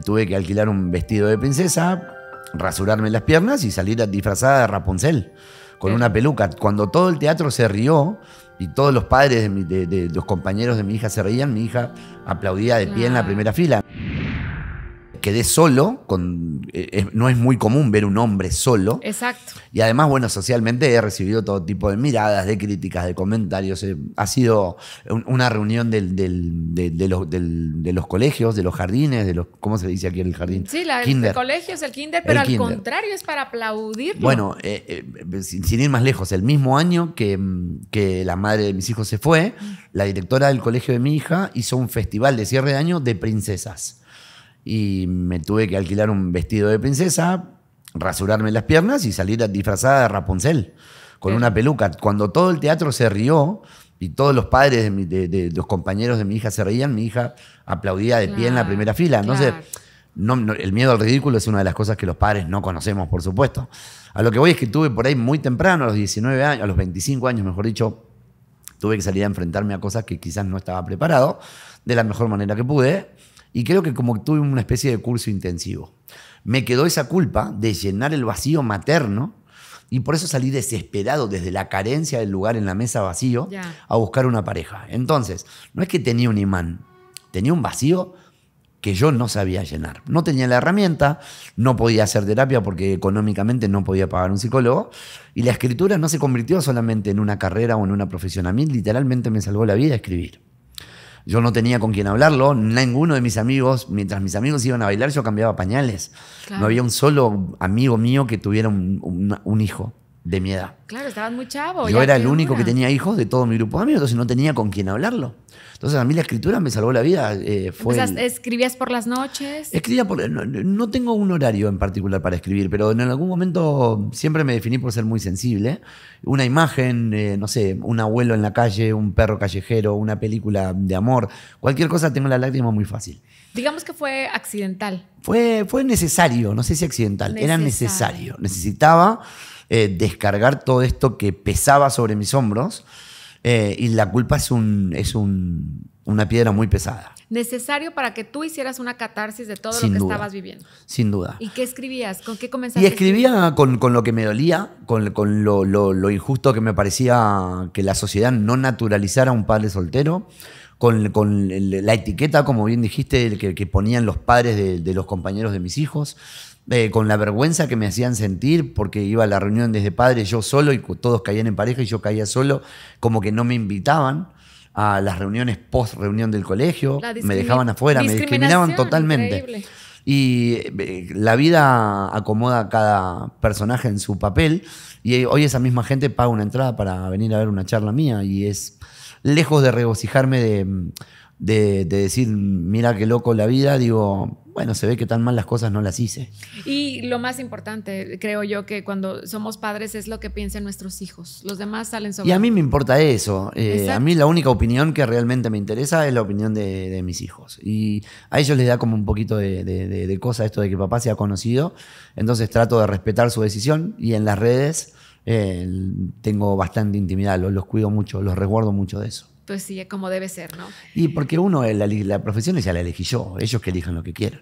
tuve que alquilar un vestido de princesa, rasurarme las piernas y salir disfrazada de Rapunzel con una peluca. Cuando todo el teatro se rió y todos los padres de, los compañeros de mi hija se reían, mi hija aplaudía de pie en la primera fila quedé solo, con, eh, no es muy común ver un hombre solo. Exacto. Y además, bueno, socialmente he recibido todo tipo de miradas, de críticas, de comentarios. Eh, ha sido una reunión de, los, colegios, de los jardines, de los, ¿cómo se dice aquí en el jardín? Sí, la, el colegio es el kinder, pero al contrario es para aplaudir. Bueno, eh, sin, ir más lejos, el mismo año que, que la madre de mis hijos se fue, mm. la directora del colegio de mi hija hizo un festival de cierre de año de princesas y me tuve que alquilar un vestido de princesa, rasurarme las piernas y salir disfrazada de Rapunzel con una peluca. Cuando todo el teatro se rió y todos los padres de, los compañeros de mi hija se reían, mi hija aplaudía de pie en la primera fila. Entonces, no, no, el miedo al ridículo es una de las cosas que los padres no conocemos, por supuesto. A lo que voy es que tuve por ahí muy temprano, a los 19 años, a los 25 años, mejor dicho, tuve que salir a enfrentarme a cosas que quizás no estaba preparado de la mejor manera que pude y creo que como tuve una especie de curso intensivo. Me quedó esa culpa de llenar el vacío materno y por eso salí desesperado desde la carencia del lugar en la mesa vacío a buscar una pareja. Entonces, no es que tenía un imán, tenía un vacío que yo no sabía llenar. No tenía la herramienta, no podía hacer terapia porque económicamente no podía pagar un psicólogo y la escritura no se convirtió solamente en una carrera o en una profesión. A mí literalmente me salvó la vida escribir. Yo no tenía con quien hablarlo, ninguno de mis amigos, mientras mis amigos iban a bailar, yo cambiaba pañales. No había un solo amigo mío que tuviera un hijo de mi edad. Claro, estaban muy chavo. Yo era el único que tenía hijos de todo mi grupo de amigos, entonces no tenía con quién hablarlo. Entonces a mí la escritura me salvó la vida. Eh, ¿Escribías por las noches? Escribía por... No, tengo un horario en particular para escribir, pero en algún momento siempre me definí por ser muy sensible. Una imagen, eh, no sé, un abuelo en la calle, un perro callejero, una película de amor, cualquier cosa tengo la lágrima muy fácil. Digamos que fue accidental. Fue, fue necesario, no sé si accidental, era necesario. Necesitaba... Eh, descargar todo esto que pesaba sobre mis hombros. Eh, y la culpa es, un, es una piedra muy pesada. Necesario para que tú hicieras una catarsis de todo lo que estabas viviendo. Sin duda. ¿Y qué escribías? ¿Con qué comenzaste? Y escribía con, lo que me dolía, con, lo, injusto que me parecía que la sociedad no naturalizara a un padre soltero, con, la etiqueta, como bien dijiste, que, que ponían los padres de los compañeros de mis hijos eh, con la vergüenza que me hacían sentir, porque iba a la reunión desde padre yo solo y todos caían en pareja y yo caía solo, como que no me invitaban a las reuniones post reunión del colegio, me dejaban afuera, me discriminaban totalmente. Y eh, la vida acomoda a cada personaje en su papel y eh, hoy esa misma gente paga una entrada para venir a ver una charla mía y es lejos de regocijarme de de, decir, mira qué loco la vida, digo, bueno, se ve que tan mal las cosas no las hice. Y lo más importante, creo yo, que cuando somos padres es lo que piensan nuestros hijos. Los demás salen sobre. Y a mí me importa eso. Eh, a mí la única opinión que realmente me interesa es la opinión de, mis hijos. Y a ellos les da como un poquito de, cosa esto de que papá sea conocido. Entonces trato de respetar su decisión y en las redes. Eh, tengo bastante intimidad, los, los cuido mucho, los resguardo mucho de eso pues sí, como debe ser, ¿no? Y porque uno, la, la profesión ya la elegí yo, ellos que elijan lo que quieran.